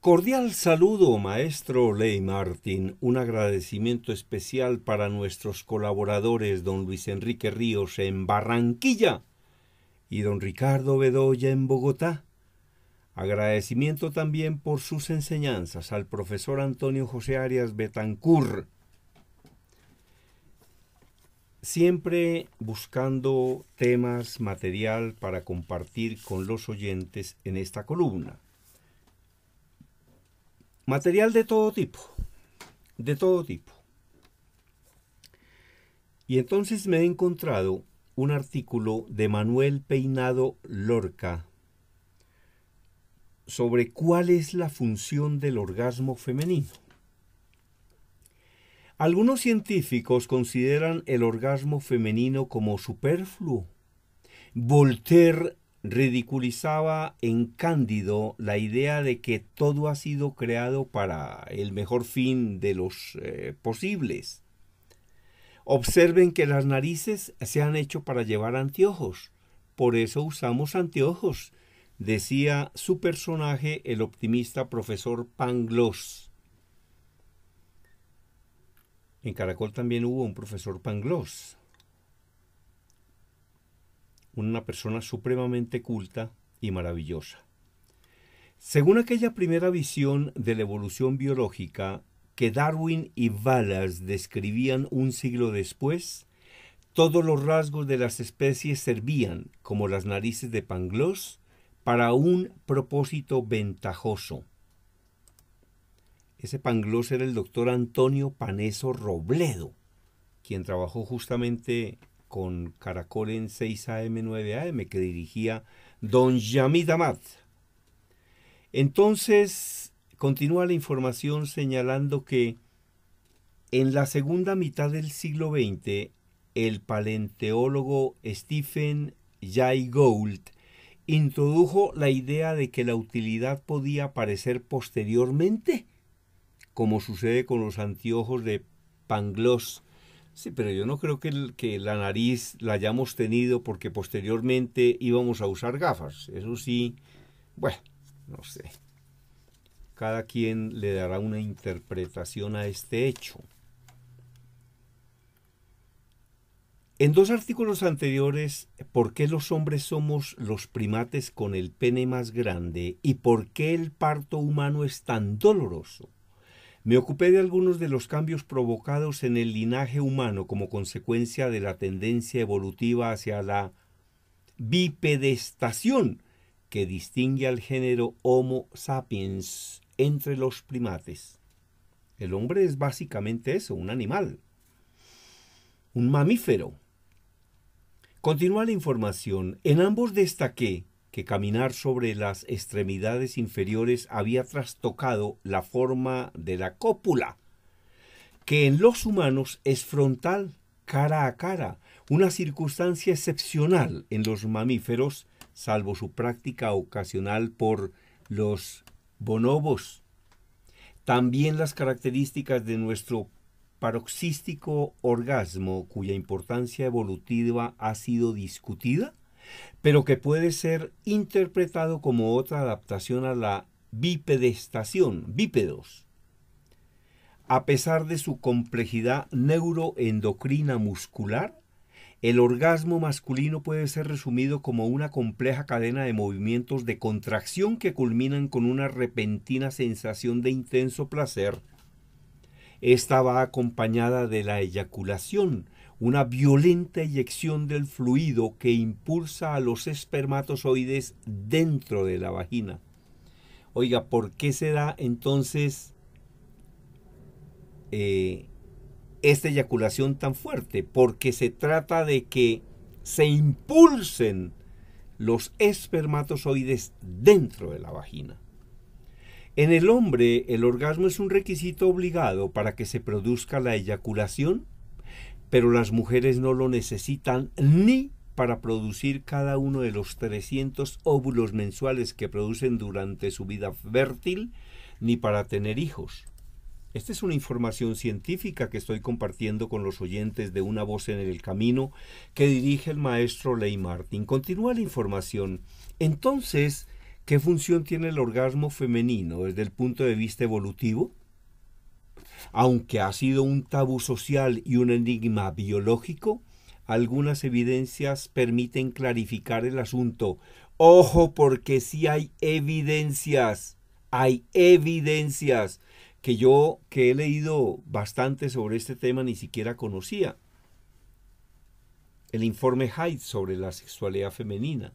Cordial saludo, maestro Ley Martín. Un agradecimiento especial para nuestros colaboradores, don Luis Enrique Ríos en Barranquilla y don Ricardo Bedoya en Bogotá. Agradecimiento también por sus enseñanzas al profesor Antonio José Arias Betancur. Siempre buscando temas, material para compartir con los oyentes en esta columna. Material de todo tipo, de todo tipo. Y entonces me he encontrado un artículo de Manuel Peinado Lorca sobre cuál es la función del orgasmo femenino. Algunos científicos consideran el orgasmo femenino como superfluo. Voltaire ridiculizaba en Cándido la idea de que todo ha sido creado para el mejor fin de los eh, posibles. Observen que las narices se han hecho para llevar anteojos, por eso usamos anteojos, decía su personaje el optimista profesor Pangloss. En Caracol también hubo un profesor Pangloss una persona supremamente culta y maravillosa. Según aquella primera visión de la evolución biológica que Darwin y Wallace describían un siglo después, todos los rasgos de las especies servían, como las narices de Pangloss, para un propósito ventajoso. Ese Pangloss era el doctor Antonio Paneso Robledo, quien trabajó justamente con Caracol en 6 AM, 9 AM, que dirigía don Yamid Amad. Entonces, continúa la información señalando que en la segunda mitad del siglo XX, el palenteólogo Stephen Jay Gould introdujo la idea de que la utilidad podía aparecer posteriormente, como sucede con los anteojos de Pangloss Sí, pero yo no creo que, que la nariz la hayamos tenido porque posteriormente íbamos a usar gafas. Eso sí, bueno, no sé. Cada quien le dará una interpretación a este hecho. En dos artículos anteriores, ¿por qué los hombres somos los primates con el pene más grande y por qué el parto humano es tan doloroso? Me ocupé de algunos de los cambios provocados en el linaje humano como consecuencia de la tendencia evolutiva hacia la bipedestación que distingue al género Homo sapiens entre los primates. El hombre es básicamente eso, un animal, un mamífero. Continúa la información. En ambos destaqué que caminar sobre las extremidades inferiores había trastocado la forma de la cópula, que en los humanos es frontal, cara a cara, una circunstancia excepcional en los mamíferos, salvo su práctica ocasional por los bonobos. También las características de nuestro paroxístico orgasmo, cuya importancia evolutiva ha sido discutida, pero que puede ser interpretado como otra adaptación a la bipedestación, bípedos. A pesar de su complejidad neuroendocrina muscular, el orgasmo masculino puede ser resumido como una compleja cadena de movimientos de contracción que culminan con una repentina sensación de intenso placer. Esta va acompañada de la eyaculación, una violenta eyección del fluido que impulsa a los espermatozoides dentro de la vagina. Oiga, ¿por qué se da entonces eh, esta eyaculación tan fuerte? Porque se trata de que se impulsen los espermatozoides dentro de la vagina. En el hombre, el orgasmo es un requisito obligado para que se produzca la eyaculación pero las mujeres no lo necesitan ni para producir cada uno de los 300 óvulos mensuales que producen durante su vida fértil, ni para tener hijos. Esta es una información científica que estoy compartiendo con los oyentes de Una voz en el camino que dirige el maestro Ley Martin. Continúa la información. Entonces, ¿qué función tiene el orgasmo femenino desde el punto de vista evolutivo? Aunque ha sido un tabú social y un enigma biológico, algunas evidencias permiten clarificar el asunto. Ojo porque sí hay evidencias, hay evidencias que yo que he leído bastante sobre este tema ni siquiera conocía. El informe Hyde sobre la sexualidad femenina,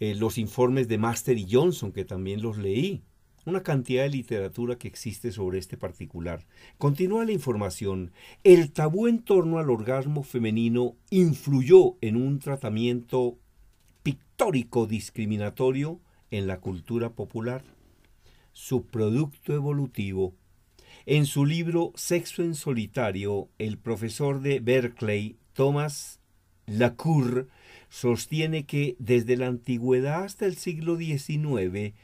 eh, los informes de Master y Johnson que también los leí, una cantidad de literatura que existe sobre este particular. Continúa la información. El tabú en torno al orgasmo femenino influyó en un tratamiento pictórico discriminatorio en la cultura popular. Su producto evolutivo. En su libro Sexo en Solitario, el profesor de Berkeley, Thomas Lacour, sostiene que desde la antigüedad hasta el siglo XIX,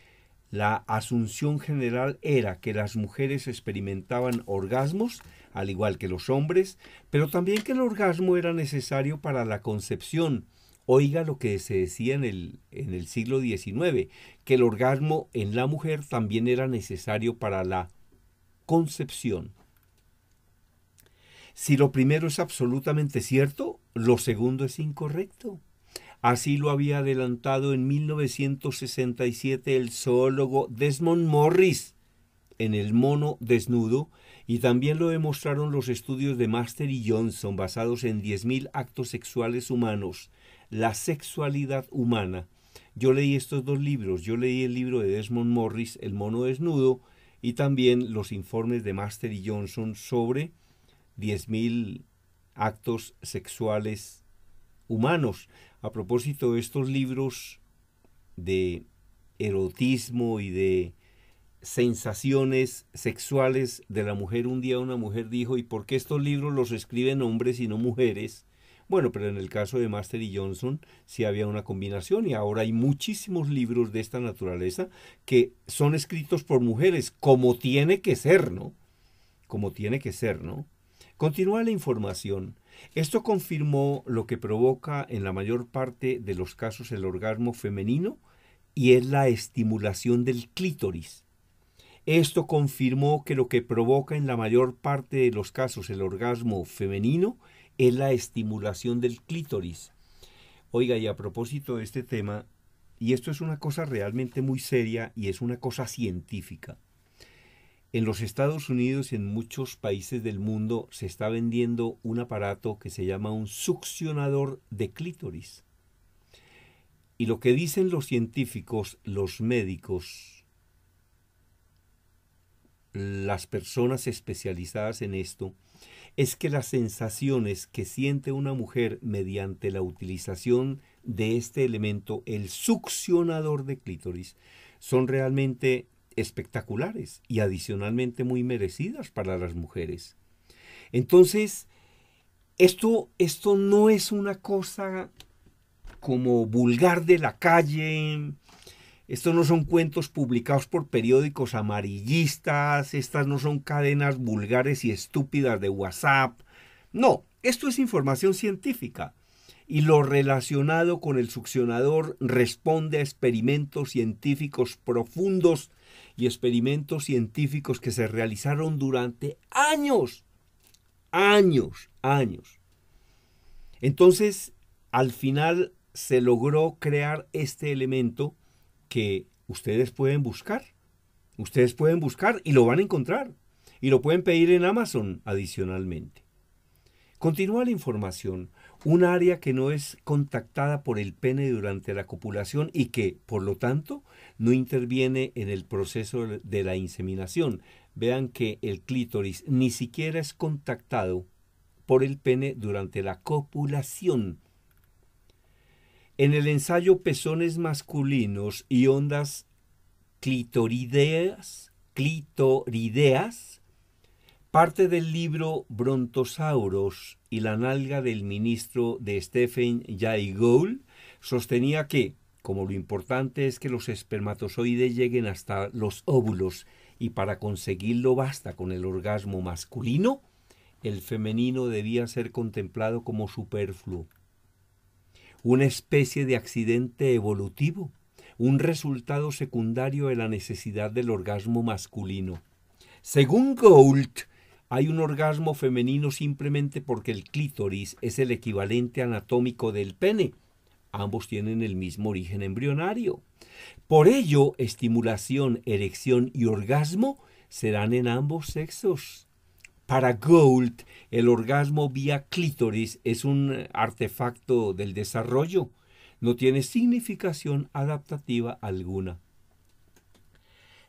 la asunción general era que las mujeres experimentaban orgasmos, al igual que los hombres, pero también que el orgasmo era necesario para la concepción. Oiga lo que se decía en el, siglo XIX, que el orgasmo en la mujer también era necesario para la concepción. Si lo primero es absolutamente cierto, lo segundo es incorrecto. Así lo había adelantado en 1967 el zoólogo Desmond Morris en El mono desnudo y también lo demostraron los estudios de Master y Johnson basados en 10.000 actos sexuales humanos, la sexualidad humana. Yo leí estos dos libros, yo leí el libro de Desmond Morris, El mono desnudo, y también los informes de Master y Johnson sobre 10.000 actos sexuales humanos a propósito de estos libros de erotismo y de sensaciones sexuales de la mujer, un día una mujer dijo, ¿y por qué estos libros los escriben hombres y no mujeres? Bueno, pero en el caso de Master y Johnson sí había una combinación y ahora hay muchísimos libros de esta naturaleza que son escritos por mujeres, como tiene que ser, ¿no? Como tiene que ser, ¿no? Continúa la información. Esto confirmó lo que provoca en la mayor parte de los casos el orgasmo femenino y es la estimulación del clítoris. Esto confirmó que lo que provoca en la mayor parte de los casos el orgasmo femenino es la estimulación del clítoris. Oiga, y a propósito de este tema, y esto es una cosa realmente muy seria y es una cosa científica, en los Estados Unidos y en muchos países del mundo se está vendiendo un aparato que se llama un succionador de clítoris. Y lo que dicen los científicos, los médicos, las personas especializadas en esto, es que las sensaciones que siente una mujer mediante la utilización de este elemento, el succionador de clítoris, son realmente espectaculares y adicionalmente muy merecidas para las mujeres. Entonces, esto, esto no es una cosa como vulgar de la calle, estos no son cuentos publicados por periódicos amarillistas, estas no son cadenas vulgares y estúpidas de WhatsApp. No, esto es información científica. Y lo relacionado con el succionador responde a experimentos científicos profundos y experimentos científicos que se realizaron durante años, años, años. Entonces, al final se logró crear este elemento que ustedes pueden buscar. Ustedes pueden buscar y lo van a encontrar. Y lo pueden pedir en Amazon adicionalmente. Continúa la información un área que no es contactada por el pene durante la copulación y que, por lo tanto, no interviene en el proceso de la inseminación. Vean que el clítoris ni siquiera es contactado por el pene durante la copulación. En el ensayo Pezones masculinos y ondas clitorideas, clitorideas Parte del libro Brontosauros y la nalga del ministro de Stephen Jay Gould sostenía que, como lo importante es que los espermatozoides lleguen hasta los óvulos y para conseguirlo basta con el orgasmo masculino, el femenino debía ser contemplado como superfluo, una especie de accidente evolutivo, un resultado secundario de la necesidad del orgasmo masculino. Según Gould, hay un orgasmo femenino simplemente porque el clítoris es el equivalente anatómico del pene. Ambos tienen el mismo origen embrionario. Por ello, estimulación, erección y orgasmo serán en ambos sexos. Para Gould, el orgasmo vía clítoris es un artefacto del desarrollo. No tiene significación adaptativa alguna.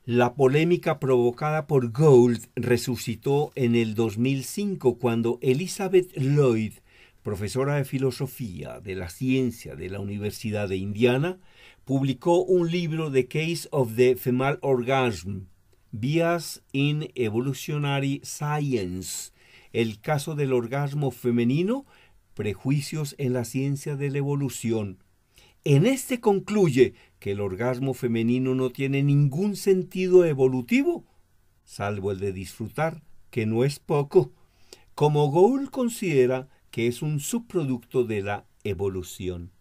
La polémica provocada por Gould resucitó en el 2005 cuando Elizabeth Lloyd, profesora de filosofía de la ciencia de la Universidad de Indiana, publicó un libro The Case of the Female Orgasm, Bias in Evolutionary Science, el caso del orgasmo femenino, prejuicios en la ciencia de la evolución. En este concluye que el orgasmo femenino no tiene ningún sentido evolutivo, salvo el de disfrutar, que no es poco, como Gould considera que es un subproducto de la evolución.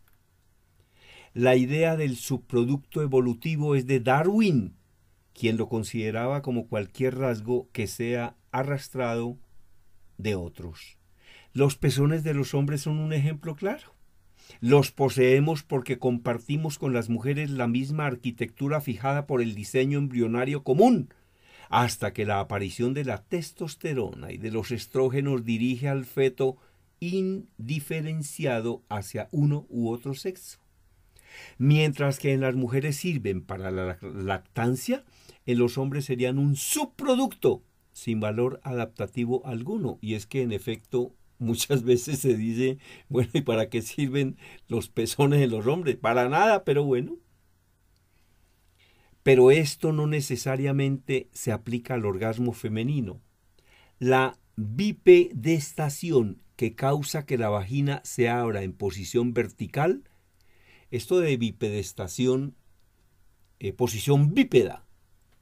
La idea del subproducto evolutivo es de Darwin, quien lo consideraba como cualquier rasgo que sea arrastrado de otros. Los pezones de los hombres son un ejemplo claro. Los poseemos porque compartimos con las mujeres la misma arquitectura fijada por el diseño embrionario común, hasta que la aparición de la testosterona y de los estrógenos dirige al feto indiferenciado hacia uno u otro sexo. Mientras que en las mujeres sirven para la lactancia, en los hombres serían un subproducto sin valor adaptativo alguno. Y es que en efecto Muchas veces se dice, bueno, ¿y para qué sirven los pezones de los hombres? Para nada, pero bueno. Pero esto no necesariamente se aplica al orgasmo femenino. La bipedestación que causa que la vagina se abra en posición vertical, esto de bipedestación, eh, posición bípeda,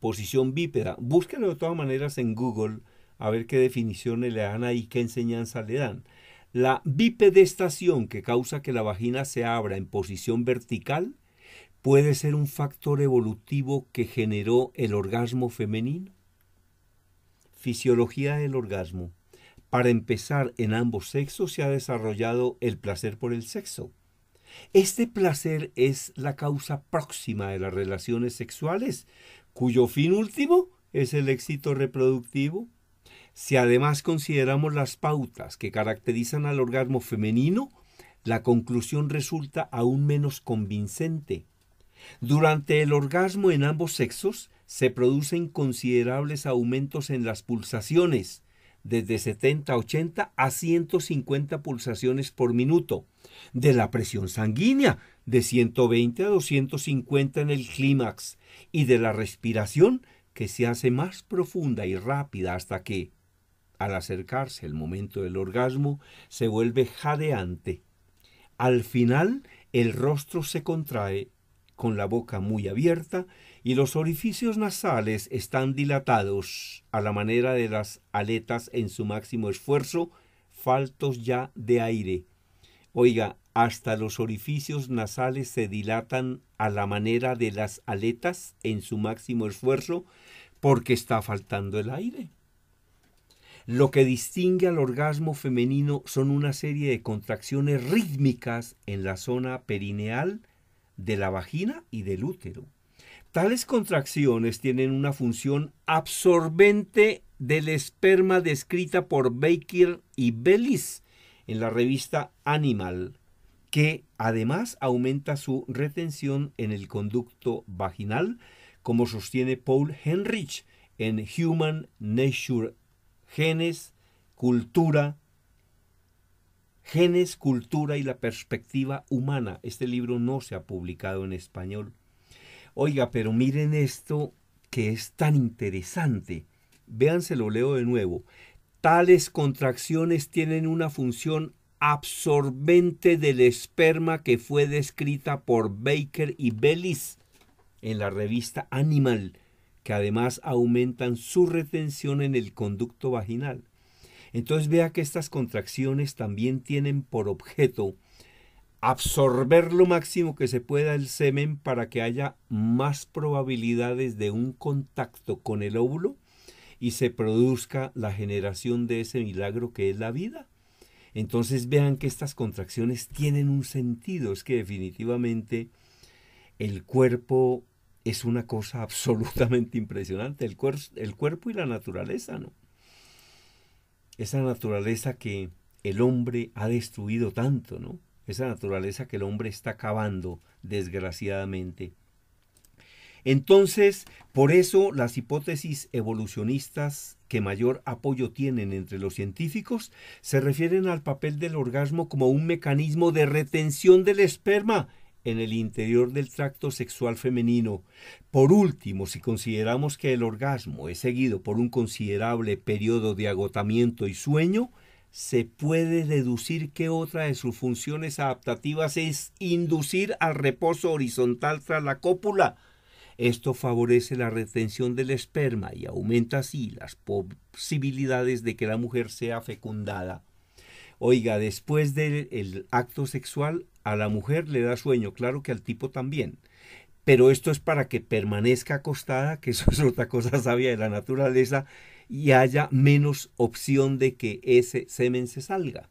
posición bípeda, búsquenlo de todas maneras en Google a ver qué definiciones le dan ahí, qué enseñanza le dan. La bipedestación que causa que la vagina se abra en posición vertical puede ser un factor evolutivo que generó el orgasmo femenino. Fisiología del orgasmo. Para empezar, en ambos sexos se ha desarrollado el placer por el sexo. Este placer es la causa próxima de las relaciones sexuales, cuyo fin último es el éxito reproductivo, si además consideramos las pautas que caracterizan al orgasmo femenino, la conclusión resulta aún menos convincente. Durante el orgasmo en ambos sexos se producen considerables aumentos en las pulsaciones, desde 70 a 80 a 150 pulsaciones por minuto, de la presión sanguínea, de 120 a 250 en el clímax, y de la respiración, que se hace más profunda y rápida hasta que, al acercarse el momento del orgasmo, se vuelve jadeante. Al final, el rostro se contrae con la boca muy abierta y los orificios nasales están dilatados a la manera de las aletas en su máximo esfuerzo, faltos ya de aire. Oiga, hasta los orificios nasales se dilatan a la manera de las aletas en su máximo esfuerzo porque está faltando el aire. Lo que distingue al orgasmo femenino son una serie de contracciones rítmicas en la zona perineal de la vagina y del útero. Tales contracciones tienen una función absorbente del esperma descrita por Baker y Bellis en la revista Animal, que además aumenta su retención en el conducto vaginal, como sostiene Paul Henrich en Human Nature genes, cultura, genes, cultura y la perspectiva humana. Este libro no se ha publicado en español. Oiga, pero miren esto que es tan interesante. Véanse, lo leo de nuevo. Tales contracciones tienen una función absorbente del esperma que fue descrita por Baker y Bellis en la revista Animal que además aumentan su retención en el conducto vaginal. Entonces vea que estas contracciones también tienen por objeto absorber lo máximo que se pueda el semen para que haya más probabilidades de un contacto con el óvulo y se produzca la generación de ese milagro que es la vida. Entonces vean que estas contracciones tienen un sentido, es que definitivamente el cuerpo es una cosa absolutamente impresionante, el, el cuerpo y la naturaleza, ¿no? Esa naturaleza que el hombre ha destruido tanto, ¿no? Esa naturaleza que el hombre está acabando, desgraciadamente. Entonces, por eso las hipótesis evolucionistas que mayor apoyo tienen entre los científicos se refieren al papel del orgasmo como un mecanismo de retención del esperma en el interior del tracto sexual femenino. Por último, si consideramos que el orgasmo es seguido por un considerable periodo de agotamiento y sueño, se puede deducir que otra de sus funciones adaptativas es inducir al reposo horizontal tras la cópula. Esto favorece la retención del esperma y aumenta así las posibilidades de que la mujer sea fecundada. Oiga, después del acto sexual a la mujer le da sueño, claro que al tipo también. Pero esto es para que permanezca acostada, que eso es otra cosa sabia de la naturaleza, y haya menos opción de que ese semen se salga.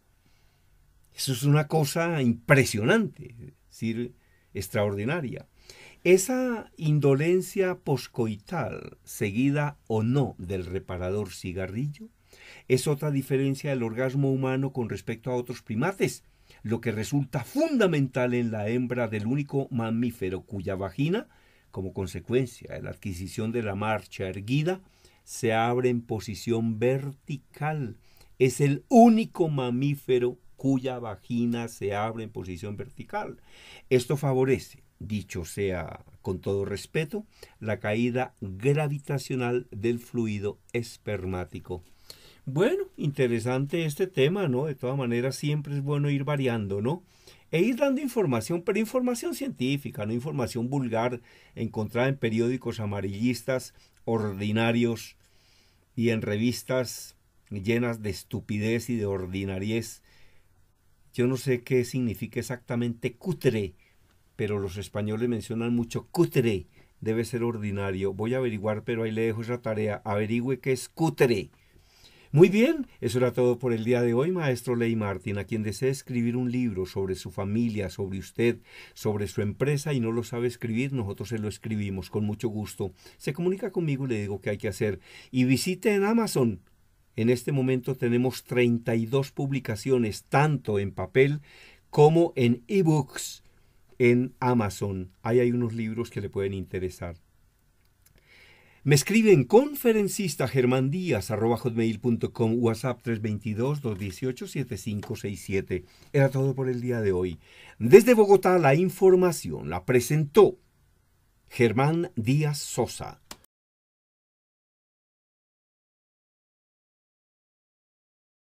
Eso es una cosa impresionante, es decir, extraordinaria. Esa indolencia poscoital, seguida o no del reparador cigarrillo, es otra diferencia del orgasmo humano con respecto a otros primates lo que resulta fundamental en la hembra del único mamífero cuya vagina, como consecuencia de la adquisición de la marcha erguida, se abre en posición vertical. Es el único mamífero cuya vagina se abre en posición vertical. Esto favorece, dicho sea con todo respeto, la caída gravitacional del fluido espermático bueno, interesante este tema, ¿no? De todas maneras, siempre es bueno ir variando, ¿no? E ir dando información, pero información científica, no información vulgar encontrada en periódicos amarillistas ordinarios y en revistas llenas de estupidez y de ordinariez. Yo no sé qué significa exactamente cutre, pero los españoles mencionan mucho cutre. Debe ser ordinario. Voy a averiguar, pero ahí le dejo esa tarea. Averigüe qué es cutre. Muy bien, eso era todo por el día de hoy, maestro Ley Martin. A quien desea escribir un libro sobre su familia, sobre usted, sobre su empresa y no lo sabe escribir, nosotros se lo escribimos con mucho gusto. Se comunica conmigo y le digo qué hay que hacer. Y visite en Amazon. En este momento tenemos 32 publicaciones, tanto en papel como en ebooks en Amazon. Ahí hay unos libros que le pueden interesar. Me escriben conferencista hotmail.com WhatsApp 322-218-7567. Era todo por el día de hoy. Desde Bogotá la información la presentó Germán Díaz Sosa